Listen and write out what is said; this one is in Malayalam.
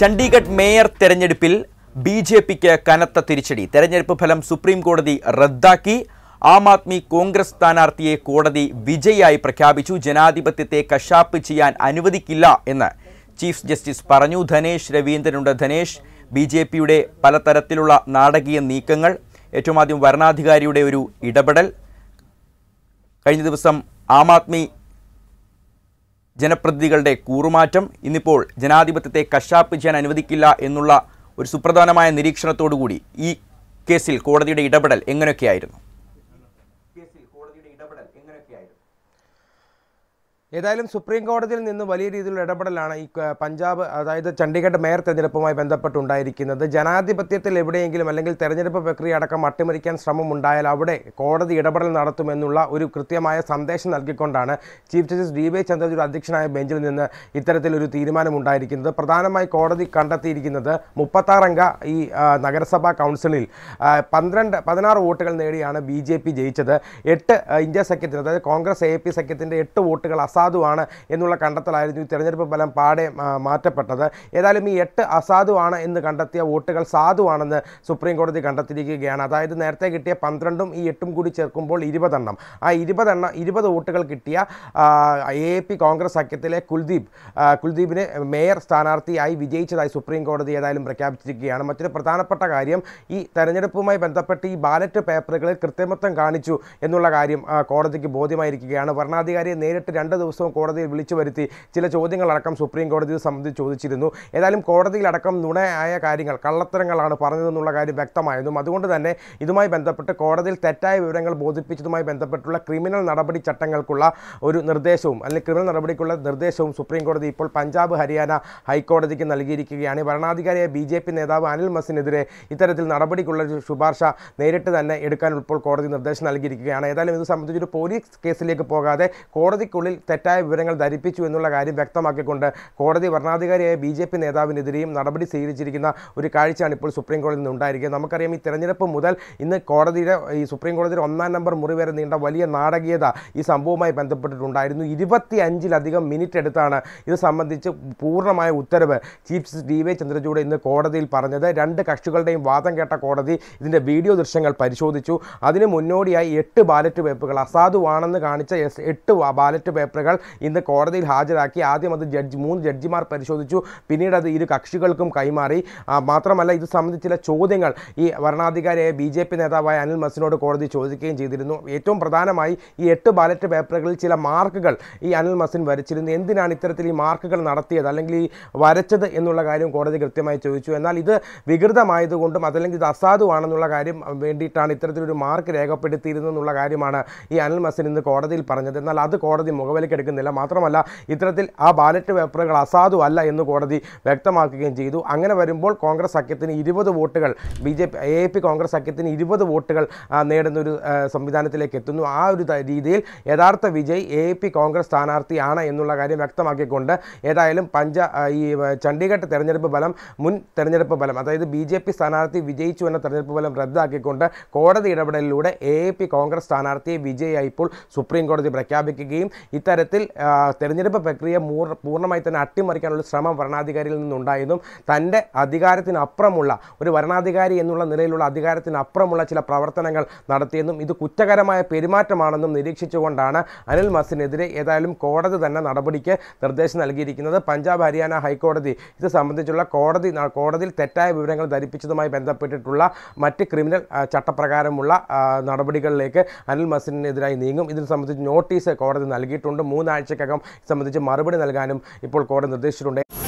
ചണ്ഡീഗഡ് മേയർ തെരഞ്ഞെടുപ്പിൽ ബി ജെ പിക്ക് കനത്ത തിരിച്ചടി തെരഞ്ഞെടുപ്പ് ഫലം സുപ്രീം കോടതി റദ്ദാക്കി ആം ആദ്മി കോൺഗ്രസ് സ്ഥാനാർത്ഥിയെ കോടതി വിജയായി പ്രഖ്യാപിച്ചു ജനാധിപത്യത്തെ കശാപ്പ് ചെയ്യാൻ അനുവദിക്കില്ല എന്ന് ചീഫ് ജസ്റ്റിസ് പറഞ്ഞു ധനേഷ് രവീന്ദ്രനുണ്ട് ധനേഷ് ബി ജെ പിയുടെ പലതരത്തിലുള്ള നാടകീയ നീക്കങ്ങൾ ഏറ്റവും ആദ്യം വരണാധികാരിയുടെ ഒരു ഇടപെടൽ കഴിഞ്ഞ ദിവസം ആം ആദ്മി ജനപ്രതിനിധികളുടെ കൂറുമാറ്റം ഇന്നിപ്പോൾ ജനാധിപത്യത്തെ കശാപ്പ് ചെയ്യാൻ അനുവദിക്കില്ല എന്നുള്ള ഒരു സുപ്രധാനമായ നിരീക്ഷണത്തോടുകൂടി ഈ കേസിൽ കോടതിയുടെ ഇടപെടൽ എങ്ങനെയൊക്കെയായിരുന്നു ഏതായാലും സുപ്രീം കോടതിയിൽ നിന്ന് വലിയ രീതിയിലുള്ള ഇടപെടലാണ് ഈ പഞ്ചാബ് അതായത് ചണ്ഡീഗഡ് മേയർ തെരഞ്ഞെടുപ്പുമായി ബന്ധപ്പെട്ടുണ്ടായിരിക്കുന്നത് ജനാധിപത്യത്തിൽ എവിടെയെങ്കിലും അല്ലെങ്കിൽ തെരഞ്ഞെടുപ്പ് പ്രക്രിയ അടക്കം അട്ടിമറിക്കാൻ ശ്രമം ഉണ്ടായാൽ അവിടെ കോടതി ഇടപെടൽ നടത്തുമെന്നുള്ള ഒരു കൃത്യമായ സന്ദേശം നൽകിക്കൊണ്ടാണ് chief justice D Y Chandrachud അധ്യക്ഷനായ ബെഞ്ചിൽ നിന്ന് ഇത്തരത്തിലൊരു തീരുമാനമുണ്ടായിരിക്കുന്നത് പ്രധാനമായി കോടതി കണ്ടെത്തിയിരിക്കുന്നത് മുപ്പത്താറംഗ ഈ നഗരസഭാ കൗൺസിലിൽ പന്ത്രണ്ട് പതിനാറ് വോട്ടുകൾ നേടിയാണ് ബി ജയിച്ചത് എട്ട് ഇന്ത്യ സഖ്യത്തിന് അതായത് കോൺഗ്രസ് എ പി സഖ്യത്തിൻ്റെ എട്ട് വോട്ടുകൾ അസാ അസാധുവാണ് എന്നുള്ള കണ്ടെത്തലായിരുന്നു ഈ തെരഞ്ഞെടുപ്പ് ഫലം പാടെ മാറ്റപ്പെട്ടത് ഏതായാലും ഈ എട്ട് അസാധുവാണ് എന്ന് കണ്ടെത്തിയ വോട്ടുകൾ സാധുവാണെന്ന് സുപ്രീം കോടതി കണ്ടെത്തിയിരിക്കുകയാണ് അതായത് നേരത്തെ കിട്ടിയ പന്ത്രണ്ടും ഈ എട്ടും കൂടി ചേർക്കുമ്പോൾ ഇരുപതെണ്ണം ആ ഇരുപതെണ്ണം ഇരുപത് വോട്ടുകൾ കിട്ടിയ എ പി കോൺഗ്രസ് സഖ്യത്തിലെ കുൽദീപ് കുൽദീപിനെ മേയർ സ്ഥാനാർത്ഥിയായി വിജയിച്ചതായി സുപ്രീം കോടതി ഏതായാലും പ്രഖ്യാപിച്ചിരിക്കുകയാണ് മറ്റൊരു പ്രധാനപ്പെട്ട കാര്യം ഈ തെരഞ്ഞെടുപ്പുമായി ബന്ധപ്പെട്ട് ഈ ബാലറ്റ് പേപ്പറുകളിൽ കൃത്യമത്വം കാണിച്ചു എന്നുള്ള കാര്യം കോടതിക്ക് ബോധ്യമായിരിക്കുകയാണ് ഭരണാധികാരിയെ നേരിട്ട് രണ്ട് ദിവസവും കോടതിയിൽ വിളിച്ചു വരുത്തി ചില ചോദ്യങ്ങളടക്കം സുപ്രീം കോടതി ഇത് സംബന്ധിച്ച് ചോദിച്ചിരുന്നു ഏതായാലും കോടതിയിലടക്കം നുണയായ കാര്യങ്ങൾ കള്ളത്തരങ്ങളാണ് പറഞ്ഞതെന്നുള്ള കാര്യം വ്യക്തമായതും അതുകൊണ്ട് തന്നെ ഇതുമായി ബന്ധപ്പെട്ട് കോടതിയിൽ തെറ്റായ വിവരങ്ങൾ ബോധിപ്പിച്ചതുമായി ബന്ധപ്പെട്ടുള്ള ക്രിമിനൽ നടപടി ചട്ടങ്ങൾക്കുള്ള ഒരു നിർദ്ദേശവും അല്ലെങ്കിൽ ക്രിമിനൽ നടപടിക്കുള്ള നിർദ്ദേശവും സുപ്രീം കോടതി ഇപ്പോൾ പഞ്ചാബ് ഹരിയാന ഹൈക്കോടതിക്ക് നൽകിയിരിക്കുകയാണ് ഭരണാധികാരിയായ ബി ജെ പി നേതാവ് അനിൽ മസിനെതിരെ ഇത്തരത്തിൽ നടപടിക്കുള്ള ശുപാർശ നേരിട്ട് തന്നെ എടുക്കാൻ ഇപ്പോൾ കോടതി നിർദ്ദേശം നൽകിയിരിക്കുകയാണ് ഏതായാലും ഇത് സംബന്ധിച്ചൊരു പോലീസ് കേസിലേക്ക് പോകാതെ കോടതിക്കുള്ളിൽ തെറ്റായ വിവരങ്ങൾ ധരിപ്പിച്ചു എന്നുള്ള കാര്യം വ്യക്തമാക്കിക്കൊണ്ട് കോടതി ഭരണാധികാരിയായ ബി ജെ പി നേതാവിനെതിരെയും നടപടി സ്വീകരിച്ചിരിക്കുന്ന ഒരു കാഴ്ചയാണ് ഇപ്പോൾ സുപ്രീം കോടതിയിൽ നിന്നുണ്ടായിരിക്കുക നമുക്കറിയാം ഈ തെരഞ്ഞെടുപ്പ് മുതൽ ഇന്ന് കോടതിയുടെ ഈ സുപ്രീം കോടതിയുടെ ഒന്നാം നമ്പർ മുറി വരെ നീണ്ട വലിയ നാടകീയത ഈ സംഭവവുമായി ബന്ധപ്പെട്ടിട്ടുണ്ടായിരുന്നു ഇരുപത്തി അഞ്ചിലധികം മിനിറ്റ് എടുത്താണ് ഇത് സംബന്ധിച്ച് പൂർണ്ണമായ ഉത്തരവ് chief justice D Y Chandrachud ഇന്ന് കോടതിയിൽ പറഞ്ഞത് രണ്ട് കക്ഷികളുടെയും വാദം കേട്ട കോടതി ഇതിൻ്റെ വീഡിയോ ദൃശ്യങ്ങൾ പരിശോധിച്ചു അതിന് മുന്നോടിയായി എട്ട് ബാലറ്റ് പേപ്പറുകൾ അസാധുവാണെന്ന് കാണിച്ച എട്ട് ബാലറ്റ് പേപ്പറുകൾ രേഖകൾ ഇന്ന് കോടതിയിൽ ഹാജരാക്കി ആദ്യം അത് ജഡ്ജ് മൂന്ന് ജഡ്ജിമാർ പരിശോധിച്ചു പിന്നീട് അത് ഇരു കക്ഷികൾക്കും കൈമാറി മാത്രമല്ല ഇത് സംബന്ധിച്ച ചില ചോദ്യങ്ങൾ ഈ വരണാധികാരിയായ ബി ജെ പി നേതാവായ അനിൽ മസിനോട് കോടതി ചോദിക്കുകയും ചെയ്തിരുന്നു ഏറ്റവും പ്രധാനമായി ഈ എട്ട് ബാലറ്റ് പേപ്പറുകളിൽ ചില മാർക്കുകൾ ഈ അനിൽ മസിൻ വരച്ചിരുന്നു എന്തിനാണ് ഇത്തരത്തിൽ ഈ മാർക്കുകൾ നടത്തിയത് അല്ലെങ്കിൽ ഈ വരച്ചത് എന്നുള്ള കാര്യം കോടതി കൃത്യമായി ചോദിച്ചു എന്നാൽ ഇത് വികൃതമായതുകൊണ്ടും അതല്ലെങ്കിൽ ഇത് അസാധുവാണെന്നുള്ള കാര്യം വേണ്ടിയിട്ടാണ് ഇത്തരത്തിലൊരു മാർക്ക് രേഖപ്പെടുത്തിയിരുന്നെന്നുള്ള കാര്യമാണ് ഈ അനിൽ മസിൻ ഇന്ന് കോടതിയിൽ പറഞ്ഞത് എന്നാൽ അത് കോടതി മുഖവിലേക്ക് കണക്കെടുക്കുന്നില്ല മാത്രമല്ല ഇത്തരത്തിൽ ആ ബാലറ്റ് പേപ്പറുകൾ അസാധുവല്ല എന്ന് കോടതി വ്യക്തമാക്കുകയും ചെയ്തു അങ്ങനെ വരുമ്പോൾ കോൺഗ്രസ് സഖ്യത്തിന് ഇരുപത് വോട്ടുകൾ B J P A P Congress സഖ്യത്തിന് ഇരുപത് വോട്ടുകൾ നേടുന്ന ഒരു സംവിധാനത്തിലേക്ക് എത്തുന്നു ആ ഒരു രീതിയിൽ യഥാർത്ഥ വിജയ് എ പി കോൺഗ്രസ് സ്ഥാനാർത്ഥിയാണ് എന്നുള്ള കാര്യം വ്യക്തമാക്കിക്കൊണ്ട് ഏതായാലും പഞ്ച ഈ ചണ്ഡീഗഡ് തെരഞ്ഞെടുപ്പ് ഫലം മുൻ തെരഞ്ഞെടുപ്പ് ഫലം അതായത് ബി ജെ പി സ്ഥാനാർത്ഥി വിജയിച്ചു എന്ന തെരഞ്ഞെടുപ്പ് ഫലം റദ്ദാക്കിക്കൊണ്ട് കോടതി ഇടപെടലിലൂടെ എ പി കോൺഗ്രസ് സ്ഥാനാർത്ഥിയെ വിജയായി ഇപ്പോൾ സുപ്രീം കോടതി പ്രഖ്യാപിക്കുകയും ഇത്തരത്തിൽ ഇത്തരത്തിൽ തെരഞ്ഞെടുപ്പ് പ്രക്രിയ പൂർണ്ണമായി തന്നെ അട്ടിമറിക്കാനുള്ള ശ്രമം ഭരണാധികാരിയിൽ നിന്നുണ്ടായതും തൻ്റെ അധികാരത്തിനപ്പുറമുള്ള ഒരു ഭരണാധികാരി എന്നുള്ള നിലയിലുള്ള അധികാരത്തിനപ്പുറമുള്ള ചില പ്രവർത്തനങ്ങൾ നടത്തിയെന്നും ഇത് കുറ്റകരമായ പെരുമാറ്റമാണെന്നും നിരീക്ഷിച്ചുകൊണ്ടാണ് അനിൽ മസിനെതിരെ ഏതായാലും കോടതി തന്നെ നടപടിക്ക് നിർദ്ദേശം നൽകിയിരിക്കുന്നത് പഞ്ചാബ് ഹരിയാന ഹൈക്കോടതി ഇത് സംബന്ധിച്ചുള്ള കോടതി കോടതിയിൽ തെറ്റായ വിവരങ്ങൾ ധരിപ്പിച്ചതുമായി ബന്ധപ്പെട്ടിട്ടുള്ള മറ്റ് ക്രിമിനൽ ചട്ടപ്രകാരമുള്ള നടപടികളിലേക്ക് അനിൽ മസിനെതിരായി നീങ്ങും ഇതിനെ സംബന്ധിച്ച് നോട്ടീസ് കോടതി നൽകിയിട്ടുണ്ട് മൂന്നാഴ്ചക്കകം സംബന്ധിച്ച് മറുപടി നൽകാനും ഇപ്പോൾ കോടതി നിർദ്ദേശിച്ചിട്ടുണ്ട്